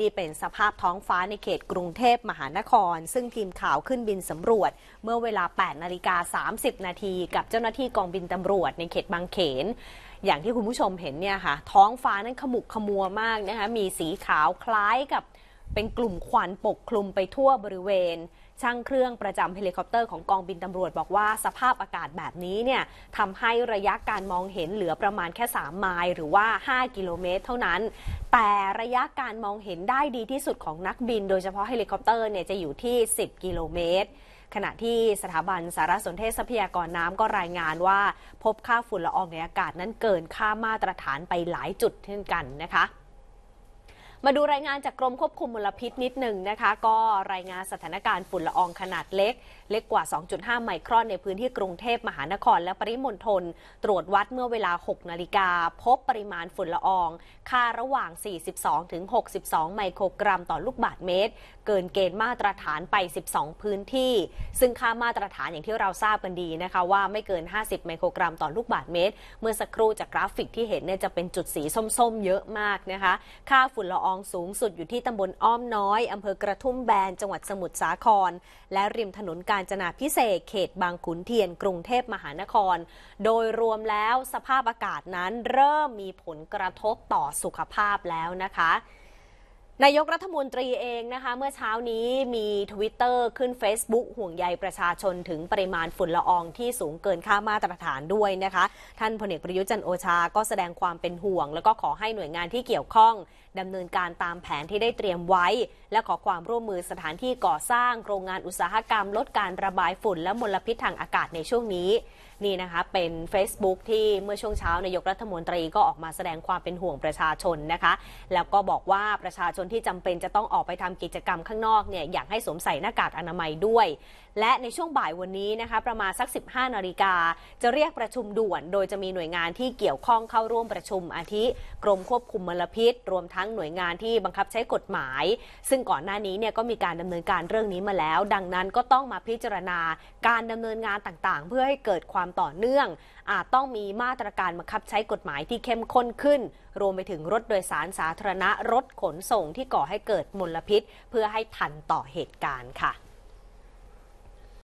นี่เป็นสภาพท้องฟ้าในเขตกรุงเทพมหานคร ซึ่งทีมข่าวขึ้นบินสำรวจ เมื่อเวลา8นาฬิกา30 นาที กับเจ้าหน้าที่กองบินตำรวจในเขตบางเขน อย่างที่คุณผู้ชมเห็นเนี่ยค่ะท้องฟ้านั้นขมุกขมัวมากนะคะมีสีขาวคล้ายกับเป็นกลุ่มควันปกคลุมไปทั่วบริเวณช่างเครื่องประจำเฮลิคอปเตอร์ ของกองบินตำรวจบอกว่าสภาพอากาศแบบนี้เนี่ยทำให้ระยะการมองเห็นเหลือประมาณแค่3ไมล์หรือว่า 5 กิโลเมตรเท่านั้น แต่ระยะการมองเห็นได้ดีที่สุดของนักบิน โดยเฉพาะเฮลิคอปเตอร์เนี่ยจะอยู่ที่ 10 กิโลเมตร ขณะที่สถาบันสารสนเทศทรัพยากรน้ำก็รายงานว่า พบค่าฝุ่นละอองในอากาศนั้นเกินค่ามาตรฐานไปหลายจุดเช่นกันนะคะมาดูรายงานจากกรมควบคุมมลพิษนิดหนึ่งนะคะ ก็รายงานสถานการณ์ฝุ่นละอองขนาดเล็ก เล็กกว่า 2.5 ไมครอน ในพื้นที่กรุงเทพมหานครและปริมณฑลตรวจวัดเมื่อเวลา 6 นาฬิกาพบปริมาณฝุ่นละออง ค่าระหว่าง 42 ถึง 62 ไมโครกรัมต่อลูกบาศก์เมตร เกินเกณฑ์มาตรฐานไป 12 พื้นที่ ซึ่งค่ามาตรฐานอย่างที่เราทราบกันดีนะคะว่าไม่เกิน 50 ไมโครกรัมต่อลูกบาศก์เมตร เมื่อสักครู่จากกราฟิกที่เห็นเนี่ยจะเป็นจุดสีส้มๆ เยอะมากนะคะค่าฝุ่นละอองอองสูงสุดอยู่ที่ตำบลอ้อมน้อย อำเภอกระทุ่มแบน จังหวัดสมุทรสาคร และริมถนนกาญจนาพิเศษเขตบางขุนเทียนกรุงเทพมหานคร โดยรวมแล้วสภาพอากาศนั้นเริ่มมีผลกระทบต่อสุขภาพแล้วนะคะนายกรัฐมนตรีเองนะคะเมื่อเช้านี้มีทวิตเตอร์ขึ้น Facebook ห่วงใยประชาชนถึงปริมาณฝุ่นละอองที่สูงเกินค่ามาตรฐานด้วยนะคะท่านพลเอกประยุจันโอชาก็แสดงความเป็นห่วงแล้วก็ขอให้หน่วยงานที่เกี่ยวข้องดำเนินการตามแผนที่ได้เตรียมไว้และขอความร่วมมือสถานที่ก่อสร้างโรงงานอุตสาหกรรมลดการระบายฝุ่นและมลพิษทางอากาศในช่วงนี้นี่นะคะเป็น Facebook ที่เมื่อช่วงเช้า นายกรัฐมนตรีก็ออกมาแสดงความเป็นห่วงประชาชนนะคะแล้วก็บอกว่าประชาชนที่จำเป็นจะต้องออกไปทำกิจกรรมข้างนอกเนี่ยอยากให้สวมใส่หน้ากากอนามัยด้วย และในช่วงบ่ายวันนี้นะคะประมาณสัก 15นาฬิกาจะเรียกประชุมด่วน โดยจะมีหน่วยงานที่เกี่ยวข้องเข้าร่วมประชุมอาทิกรมควบคุมมลพิษ รวมทั้งหน่วยงานที่บังคับใช้กฎหมาย ซึ่งก่อนหน้านี้เนี่ยก็มีการดำเนินการเรื่องนี้มาแล้ว ดังนั้นก็ต้องมาพิจารณาการดำเนินงานต่างๆ เพื่อให้เกิดความความต่อเนื่องอาจต้องมีมาตรการบังคับใช้กฎหมายที่เข้มข้นขึ้น รวมไปถึงรถโดยสารสาธารณะ รถขนส่งที่ก่อให้เกิดมลพิษ เพื่อให้ทันต่อเหตุการณ์ค่ะ